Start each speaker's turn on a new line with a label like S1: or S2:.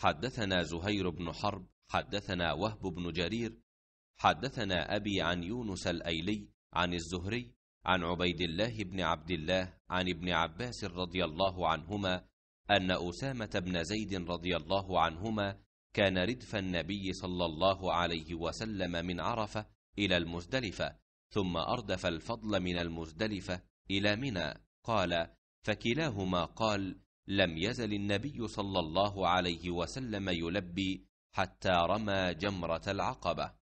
S1: حدثنا زهير بن
S2: حرب حدثنا وهب بن جرير حدثنا أبي عن يونس الأيلي عن الزهري عن عبيد الله بن عبد الله عن ابن عباس رضي الله عنهما أن أسامة بن زيد رضي الله عنهما كان ردف النبي صلى الله عليه وسلم من عرفة إلى المزدلفة ثم أردف الفضل من المزدلفة إلى منى قال فكلاهما قال لم يزل النبي صلى الله عليه وسلم يلبي حتى
S1: رمى جمرة العقبة